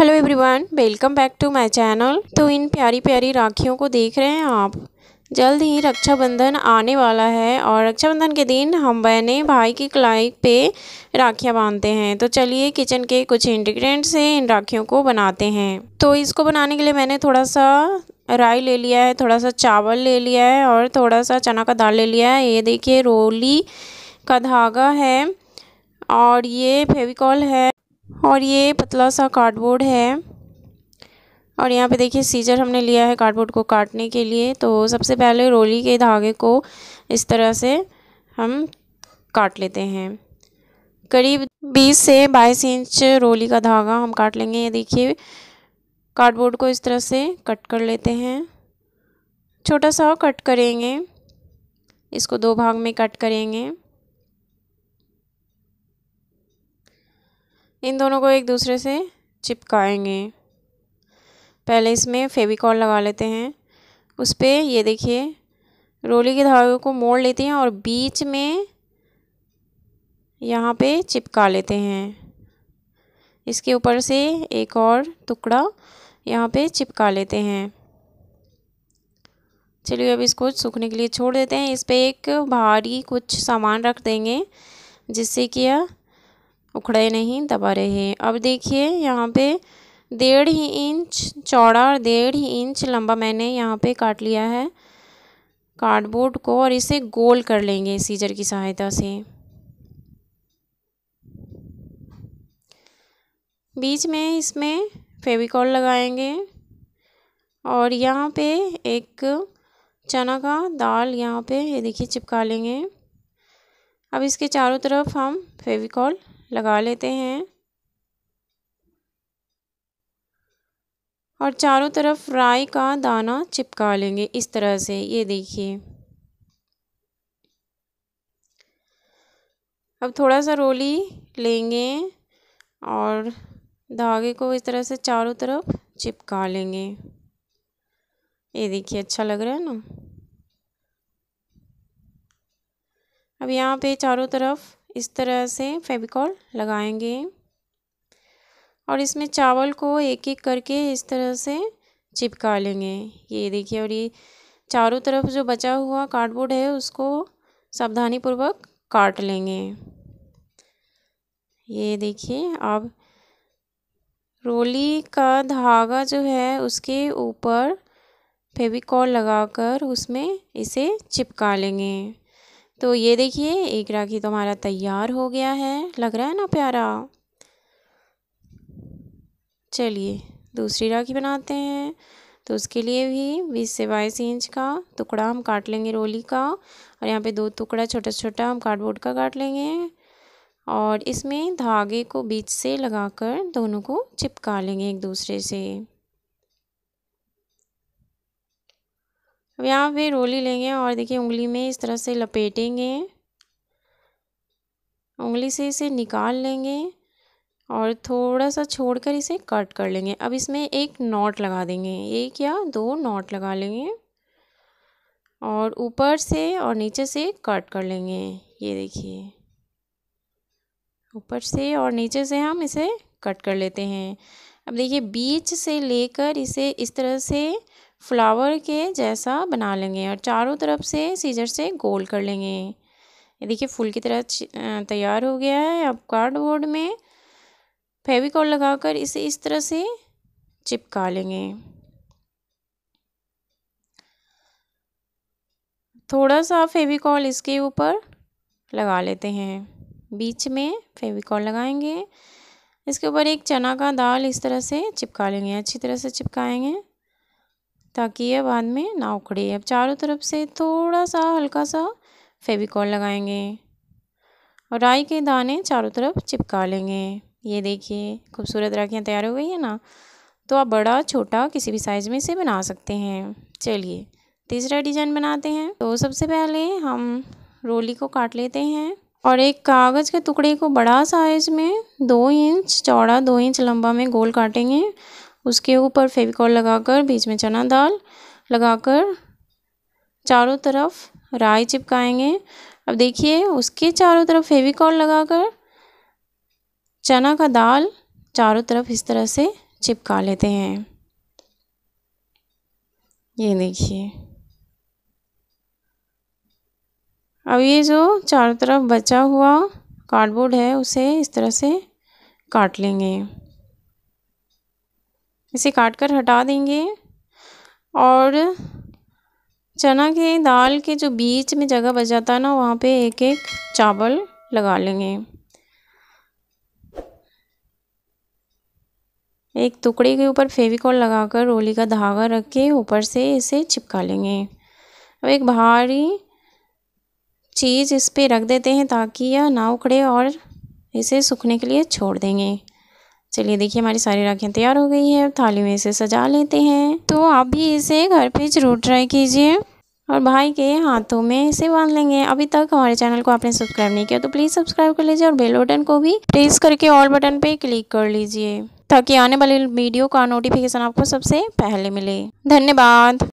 hello everyone welcome back to my channel तो इन प्यारी प्यारी राखियों को देख रहे हैं आप जल्द ही रक्षाबंधन आने वाला है और रक्षाबंधन के दिन हम बहने भाई की कलाई पे राखियाँ बांधते हैं तो चलिए किचन के कुछ इंग्रेडिएंट से इन राखियों को बनाते हैं तो इसको बनाने के लिए मैंने थोड़ा सा राई ले लिया है थोड़ा सा चावल ले लिया है और थोड़ा सा चना का दाल ले लिया है ये देखिए रोली का धागा है और ये फेविकॉल है और ये पतला सा कार्डबोर्ड है और यहाँ पे देखिए सीजर हमने लिया है कार्डबोर्ड को काटने के लिए तो सबसे पहले रोली के धागे को इस तरह से हम काट लेते हैं करीब 20 से 22 इंच रोली का धागा हम काट लेंगे ये देखिए कार्डबोर्ड को इस तरह से कट कर लेते हैं छोटा सा कट करेंगे इसको दो भाग में कट करेंगे इन दोनों को एक दूसरे से चिपकाएंगे पहले इसमें फेविकॉल लगा लेते हैं उस पर ये देखिए रोली के धागे को मोड़ लेते हैं और बीच में यहाँ पे चिपका लेते हैं इसके ऊपर से एक और टुकड़ा यहाँ पे चिपका लेते हैं चलिए अब इसको सूखने के लिए छोड़ देते हैं इस पर एक भारी कुछ सामान रख देंगे जिससे कि यह उखड़े नहीं दबा रहे अब देखिए यहाँ पे डेढ़ ही इंच चौड़ा और डेढ़ ही इंच लंबा मैंने यहाँ पे काट लिया है कार्डबोर्ड को और इसे गोल कर लेंगे सीजर की सहायता से बीच में इसमें फेविकॉल लगाएंगे और यहाँ पे एक चना का दाल यहाँ पे ये देखिए चिपका लेंगे अब इसके चारों तरफ हम फेविकॉल लगा लेते हैं और चारों तरफ राई का दाना चिपका लेंगे इस तरह से ये देखिए अब थोड़ा सा रोली लेंगे और धागे को इस तरह से चारों तरफ चिपका लेंगे ये देखिए अच्छा लग रहा है ना अब यहाँ पे चारों तरफ इस तरह से फेविकॉल लगाएंगे और इसमें चावल को एक एक करके इस तरह से चिपका लेंगे ये देखिए और ये चारों तरफ जो बचा हुआ कार्डबोर्ड है उसको सावधानीपूर्वक काट लेंगे ये देखिए अब रोली का धागा जो है उसके ऊपर फेविकॉल लगाकर उसमें इसे चिपका लेंगे तो ये देखिए एक राखी तो हमारा तैयार हो गया है लग रहा है ना प्यारा चलिए दूसरी राखी बनाते हैं तो उसके लिए भी बीस से बाईस इंच का टुकड़ा हम काट लेंगे रोली का और यहाँ पे दो टुकड़ा छोटा छोटा हम कार्डबोर्ड का काट लेंगे और इसमें धागे को बीच से लगाकर दोनों को चिपका लेंगे एक दूसरे से अब यहाँ पे रोली लेंगे और देखिए उंगली में इस तरह से लपेटेंगे उंगली से इसे निकाल लेंगे और थोड़ा सा छोड़कर इसे कट कर लेंगे अब इसमें एक नॉट लगा देंगे एक या दो नॉट लगा लेंगे और ऊपर से और नीचे से कट कर लेंगे ये देखिए ऊपर से और नीचे से हम इसे कट कर लेते हैं अब देखिए बीच से लेकर इसे इस तरह से फ्लावर के जैसा बना लेंगे और चारों तरफ से सीजर से गोल कर लेंगे ये देखिए फूल की तरह तैयार हो गया है अब कार्डबोर्ड में फेविकॉल लगाकर इसे इस तरह से चिपका लेंगे थोड़ा सा फेविकॉल इसके ऊपर लगा लेते हैं बीच में फेविकॉल लगाएंगे इसके ऊपर एक चना का दाल इस तरह से चिपका लेंगे अच्छी तरह से चिपकाएंगे ताकि ये बाद में ना उखड़े अब चारों तरफ से थोड़ा सा हल्का सा फेविकॉल लगाएंगे और राई के दाने चारों तरफ चिपका लेंगे ये देखिए खूबसूरत राखियाँ तैयार हो गई है ना तो आप बड़ा छोटा किसी भी साइज़ में इसे बना सकते हैं चलिए तीसरा डिजाइन बनाते हैं तो सबसे पहले हम रोली को काट लेते हैं और एक कागज़ के टुकड़े को बड़ा साइज़ में दो इंच चौड़ा दो इंच लंबा में गोल काटेंगे उसके ऊपर फेविकॉल लगाकर बीच में चना दाल लगाकर चारों तरफ राई चिपकाएंगे अब देखिए उसके चारों तरफ फेविकॉल लगाकर चना का दाल चारों तरफ इस तरह से चिपका लेते हैं ये देखिए अब ये जो चारों तरफ बचा हुआ कार्डबोर्ड है उसे इस तरह से काट लेंगे इसे काट कर हटा देंगे और चना के दाल के जो बीच में जगह बच जाता है ना वहाँ पे एक एक चावल लगा लेंगे एक टुकड़े के ऊपर फेविकॉल लगाकर रोली का धागा रख के ऊपर से इसे चिपका लेंगे अब एक भारी चीज़ इस पर रख देते हैं ताकि यह ना उखड़े और इसे सूखने के लिए छोड़ देंगे चलिए देखिए हमारी सारी राखियाँ तैयार हो गई है थाली में इसे सजा लेते हैं तो आप भी इसे घर पे जरूर ट्राई कीजिए और भाई के हाथों में इसे बांध लेंगे अभी तक हमारे चैनल को आपने सब्सक्राइब नहीं किया तो प्लीज़ सब्सक्राइब कर लीजिए और बेल बटन को भी प्रेस करके ऑल बटन पे क्लिक कर लीजिए ताकि आने वाली वीडियो का नोटिफिकेशन आपको सबसे पहले मिले धन्यवाद